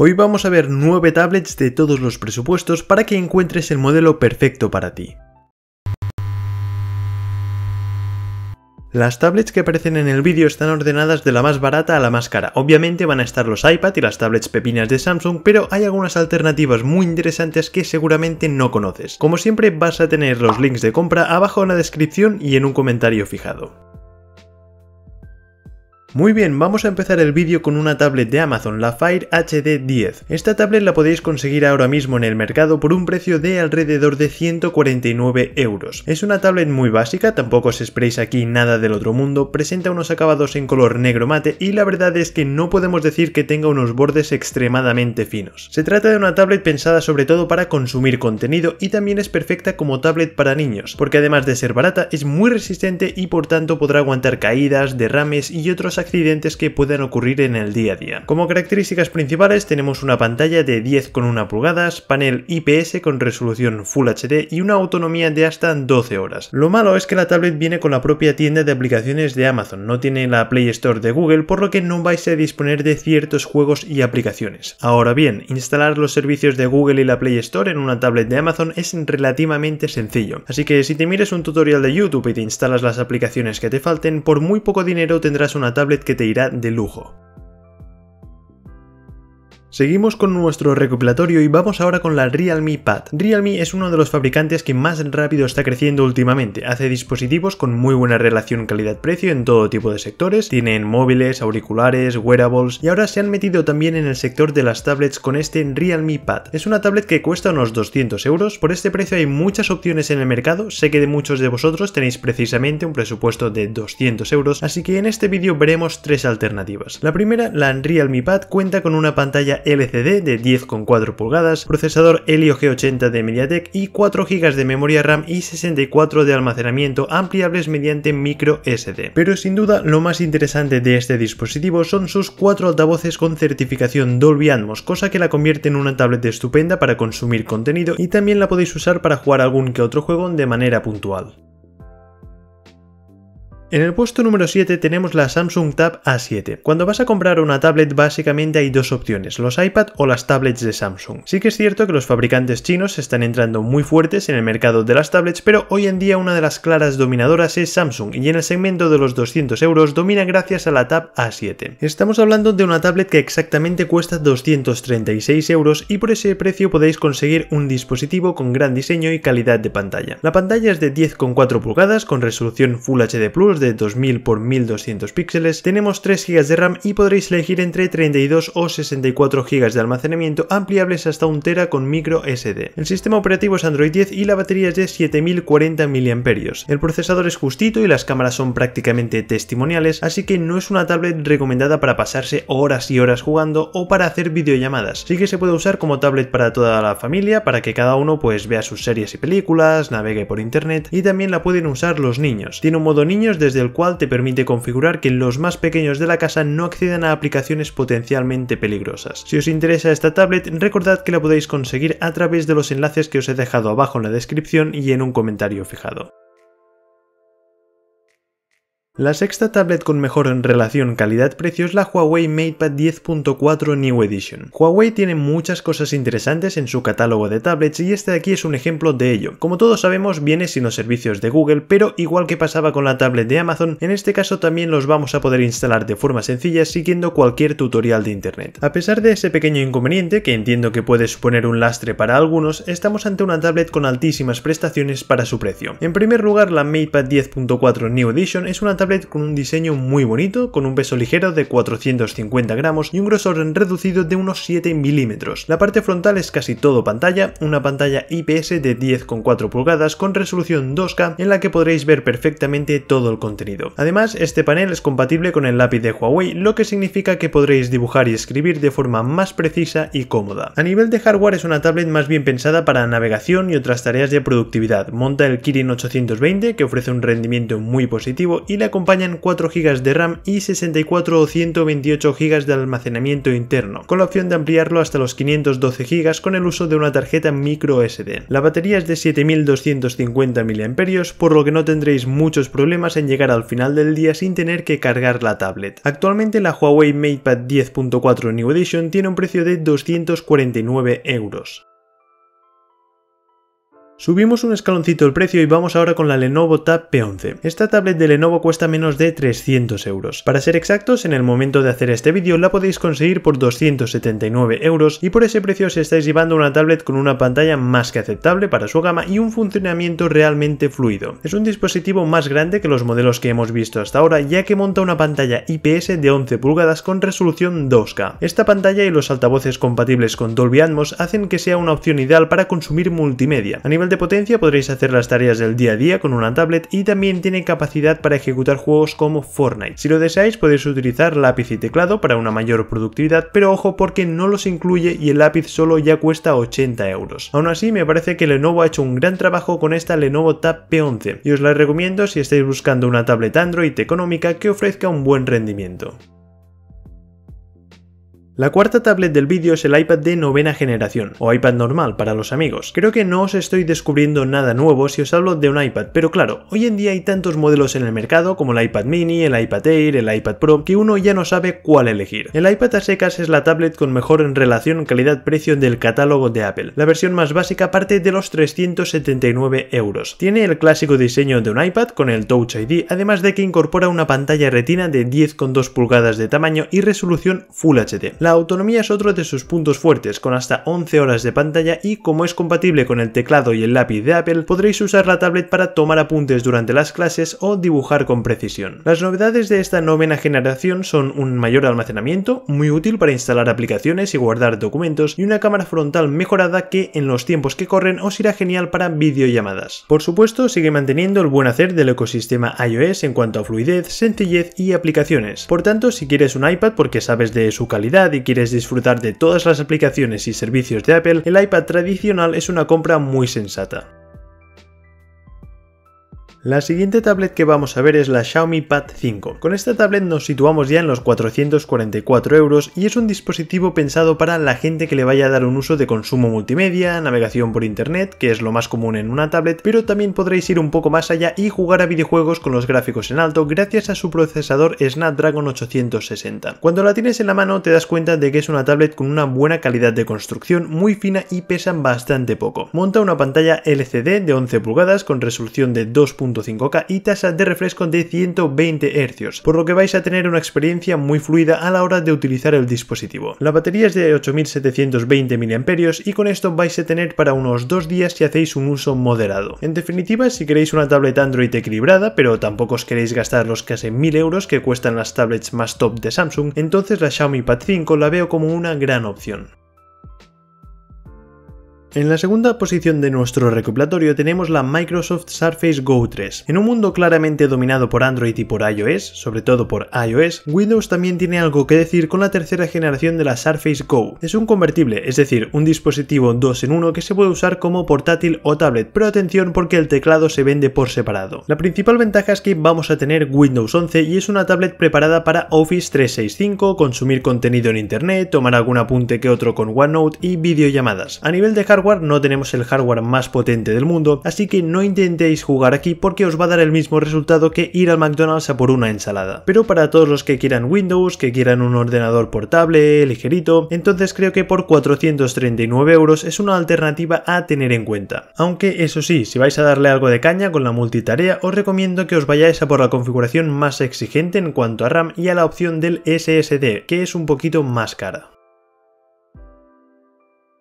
Hoy vamos a ver 9 tablets de todos los presupuestos para que encuentres el modelo perfecto para ti. Las tablets que aparecen en el vídeo están ordenadas de la más barata a la más cara. Obviamente van a estar los iPad y las tablets pepinas de Samsung, pero hay algunas alternativas muy interesantes que seguramente no conoces. Como siempre vas a tener los links de compra abajo en la descripción y en un comentario fijado. Muy bien, vamos a empezar el vídeo con una tablet de Amazon, la Fire HD 10. Esta tablet la podéis conseguir ahora mismo en el mercado por un precio de alrededor de 149 euros. Es una tablet muy básica, tampoco os esperéis aquí nada del otro mundo, presenta unos acabados en color negro mate y la verdad es que no podemos decir que tenga unos bordes extremadamente finos. Se trata de una tablet pensada sobre todo para consumir contenido y también es perfecta como tablet para niños, porque además de ser barata es muy resistente y por tanto podrá aguantar caídas, derrames y otros accidentes que puedan ocurrir en el día a día. Como características principales tenemos una pantalla de 10,1 pulgadas, panel IPS con resolución Full HD y una autonomía de hasta 12 horas. Lo malo es que la tablet viene con la propia tienda de aplicaciones de Amazon, no tiene la Play Store de Google, por lo que no vais a disponer de ciertos juegos y aplicaciones. Ahora bien, instalar los servicios de Google y la Play Store en una tablet de Amazon es relativamente sencillo, así que si te mires un tutorial de YouTube y te instalas las aplicaciones que te falten, por muy poco dinero tendrás una tablet que te irá de lujo. Seguimos con nuestro recopilatorio y vamos ahora con la Realme Pad. Realme es uno de los fabricantes que más rápido está creciendo últimamente. Hace dispositivos con muy buena relación calidad-precio en todo tipo de sectores. Tienen móviles, auriculares, wearables y ahora se han metido también en el sector de las tablets con este Realme Pad. Es una tablet que cuesta unos 200 euros. Por este precio hay muchas opciones en el mercado. Sé que de muchos de vosotros tenéis precisamente un presupuesto de 200 euros, así que en este vídeo veremos tres alternativas. La primera, la Realme Pad, cuenta con una pantalla LCD de 10,4 pulgadas, procesador Helio G80 de MediaTek y 4 GB de memoria RAM y 64 de almacenamiento ampliables mediante micro SD. Pero sin duda lo más interesante de este dispositivo son sus 4 altavoces con certificación Dolby Atmos, cosa que la convierte en una tablet estupenda para consumir contenido y también la podéis usar para jugar algún que otro juego de manera puntual. En el puesto número 7 tenemos la Samsung Tab A7. Cuando vas a comprar una tablet básicamente hay dos opciones, los iPad o las tablets de Samsung. Sí que es cierto que los fabricantes chinos están entrando muy fuertes en el mercado de las tablets, pero hoy en día una de las claras dominadoras es Samsung y en el segmento de los 200 euros domina gracias a la Tab A7. Estamos hablando de una tablet que exactamente cuesta 236 euros y por ese precio podéis conseguir un dispositivo con gran diseño y calidad de pantalla. La pantalla es de 10,4 pulgadas con resolución Full HD Plus de 2000 por 1200 píxeles, tenemos 3 GB de RAM y podréis elegir entre 32 o 64 GB de almacenamiento ampliables hasta 1 tera con micro SD. El sistema operativo es Android 10 y la batería es de 7040 mAh. El procesador es justito y las cámaras son prácticamente testimoniales, así que no es una tablet recomendada para pasarse horas y horas jugando o para hacer videollamadas. Sí que se puede usar como tablet para toda la familia, para que cada uno pues vea sus series y películas, navegue por internet y también la pueden usar los niños. Tiene un modo niños de del cual te permite configurar que los más pequeños de la casa no accedan a aplicaciones potencialmente peligrosas. Si os interesa esta tablet, recordad que la podéis conseguir a través de los enlaces que os he dejado abajo en la descripción y en un comentario fijado. La sexta tablet con mejor relación calidad-precio es la Huawei MatePad 10.4 New Edition. Huawei tiene muchas cosas interesantes en su catálogo de tablets y este de aquí es un ejemplo de ello. Como todos sabemos, viene sin los servicios de Google, pero igual que pasaba con la tablet de Amazon, en este caso también los vamos a poder instalar de forma sencilla siguiendo cualquier tutorial de internet. A pesar de ese pequeño inconveniente, que entiendo que puede suponer un lastre para algunos, estamos ante una tablet con altísimas prestaciones para su precio. En primer lugar, la MatePad 10.4 New Edition es una tablet con un diseño muy bonito, con un peso ligero de 450 gramos y un grosor reducido de unos 7 milímetros. La parte frontal es casi todo pantalla, una pantalla IPS de 10,4 pulgadas con resolución 2K en la que podréis ver perfectamente todo el contenido. Además, este panel es compatible con el lápiz de Huawei, lo que significa que podréis dibujar y escribir de forma más precisa y cómoda. A nivel de hardware es una tablet más bien pensada para navegación y otras tareas de productividad. Monta el Kirin 820 que ofrece un rendimiento muy positivo y la acompañan 4 GB de RAM y 64 o 128 GB de almacenamiento interno, con la opción de ampliarlo hasta los 512 GB con el uso de una tarjeta micro SD. La batería es de 7250 mAh, por lo que no tendréis muchos problemas en llegar al final del día sin tener que cargar la tablet. Actualmente la Huawei MatePad 10.4 New Edition tiene un precio de 249 euros. Subimos un escaloncito el precio y vamos ahora con la Lenovo Tab P11. Esta tablet de Lenovo cuesta menos de 300 euros. Para ser exactos, en el momento de hacer este vídeo la podéis conseguir por 279 euros y por ese precio os estáis llevando una tablet con una pantalla más que aceptable para su gama y un funcionamiento realmente fluido. Es un dispositivo más grande que los modelos que hemos visto hasta ahora ya que monta una pantalla IPS de 11 pulgadas con resolución 2K. Esta pantalla y los altavoces compatibles con Dolby Atmos hacen que sea una opción ideal para consumir multimedia de potencia podréis hacer las tareas del día a día con una tablet y también tiene capacidad para ejecutar juegos como Fortnite. Si lo deseáis podéis utilizar lápiz y teclado para una mayor productividad, pero ojo porque no los incluye y el lápiz solo ya cuesta 80 euros. Aún así me parece que Lenovo ha hecho un gran trabajo con esta Lenovo Tab P11 y os la recomiendo si estáis buscando una tablet Android económica que ofrezca un buen rendimiento. La cuarta tablet del vídeo es el iPad de novena generación, o iPad normal para los amigos. Creo que no os estoy descubriendo nada nuevo si os hablo de un iPad, pero claro, hoy en día hay tantos modelos en el mercado como el iPad mini, el iPad Air, el iPad Pro, que uno ya no sabe cuál elegir. El iPad a secas es la tablet con mejor relación calidad-precio del catálogo de Apple. La versión más básica parte de los 379 euros. Tiene el clásico diseño de un iPad con el Touch ID, además de que incorpora una pantalla retina de 10,2 pulgadas de tamaño y resolución Full HD. La autonomía es otro de sus puntos fuertes, con hasta 11 horas de pantalla y como es compatible con el teclado y el lápiz de Apple, podréis usar la tablet para tomar apuntes durante las clases o dibujar con precisión. Las novedades de esta novena generación son un mayor almacenamiento, muy útil para instalar aplicaciones y guardar documentos, y una cámara frontal mejorada que en los tiempos que corren os irá genial para videollamadas. Por supuesto, sigue manteniendo el buen hacer del ecosistema iOS en cuanto a fluidez, sencillez y aplicaciones. Por tanto, si quieres un iPad porque sabes de su calidad y quieres disfrutar de todas las aplicaciones y servicios de Apple, el iPad tradicional es una compra muy sensata. La siguiente tablet que vamos a ver es la Xiaomi Pad 5. Con esta tablet nos situamos ya en los 444 euros y es un dispositivo pensado para la gente que le vaya a dar un uso de consumo multimedia, navegación por internet, que es lo más común en una tablet, pero también podréis ir un poco más allá y jugar a videojuegos con los gráficos en alto gracias a su procesador Snapdragon 860. Cuando la tienes en la mano te das cuenta de que es una tablet con una buena calidad de construcción, muy fina y pesan bastante poco. Monta una pantalla LCD de 11 pulgadas con resolución de 2. 5 k y tasa de refresco de 120 Hz, por lo que vais a tener una experiencia muy fluida a la hora de utilizar el dispositivo. La batería es de 8720 mAh y con esto vais a tener para unos dos días si hacéis un uso moderado. En definitiva, si queréis una tablet Android equilibrada, pero tampoco os queréis gastar los casi 1000 euros que cuestan las tablets más top de Samsung, entonces la Xiaomi Pad 5 la veo como una gran opción. En la segunda posición de nuestro recopilatorio tenemos la Microsoft Surface Go 3. En un mundo claramente dominado por Android y por iOS, sobre todo por iOS, Windows también tiene algo que decir con la tercera generación de la Surface Go. Es un convertible, es decir, un dispositivo 2 en 1 que se puede usar como portátil o tablet, pero atención porque el teclado se vende por separado. La principal ventaja es que vamos a tener Windows 11 y es una tablet preparada para Office 365, consumir contenido en internet, tomar algún apunte que otro con OneNote y videollamadas. A nivel de hardware no tenemos el hardware más potente del mundo, así que no intentéis jugar aquí porque os va a dar el mismo resultado que ir al McDonald's a por una ensalada. Pero para todos los que quieran Windows, que quieran un ordenador portable, ligerito, entonces creo que por 439 euros es una alternativa a tener en cuenta. Aunque eso sí, si vais a darle algo de caña con la multitarea, os recomiendo que os vayáis a por la configuración más exigente en cuanto a RAM y a la opción del SSD, que es un poquito más cara.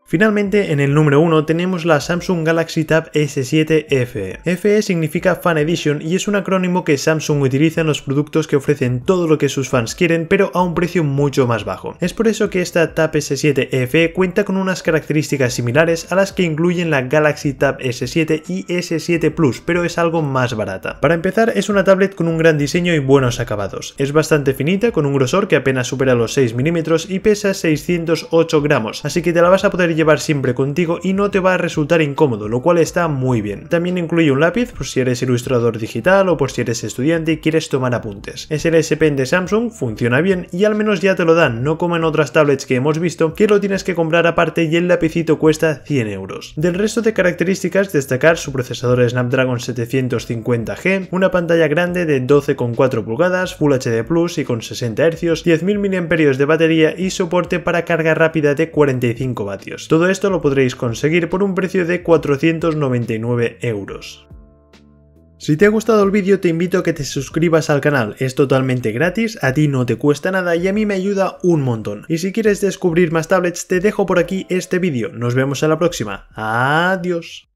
Finalmente, en el número 1 tenemos la Samsung Galaxy Tab S7 FE. FE significa Fan Edition y es un acrónimo que Samsung utiliza en los productos que ofrecen todo lo que sus fans quieren, pero a un precio mucho más bajo. Es por eso que esta Tab S7 FE cuenta con unas características similares a las que incluyen la Galaxy Tab S7 y S7 Plus, pero es algo más barata. Para empezar, es una tablet con un gran diseño y buenos acabados. Es bastante finita, con un grosor que apenas supera los 6 milímetros y pesa 608 gramos, así que te la vas a poder llevar siempre contigo y no te va a resultar incómodo, lo cual está muy bien. También incluye un lápiz por si eres ilustrador digital o por si eres estudiante y quieres tomar apuntes. Es el S Pen de Samsung, funciona bien y al menos ya te lo dan, no como en otras tablets que hemos visto que lo tienes que comprar aparte y el lapicito cuesta 100 euros. Del resto de características destacar su procesador Snapdragon 750G, una pantalla grande de 12,4 pulgadas, Full HD Plus y con 60 Hz, 10.000 mAh de batería y soporte para carga rápida de 45 vatios. Todo esto lo podréis conseguir por un precio de 499 euros. Si te ha gustado el vídeo te invito a que te suscribas al canal, es totalmente gratis, a ti no te cuesta nada y a mí me ayuda un montón. Y si quieres descubrir más tablets te dejo por aquí este vídeo, nos vemos en la próxima, adiós.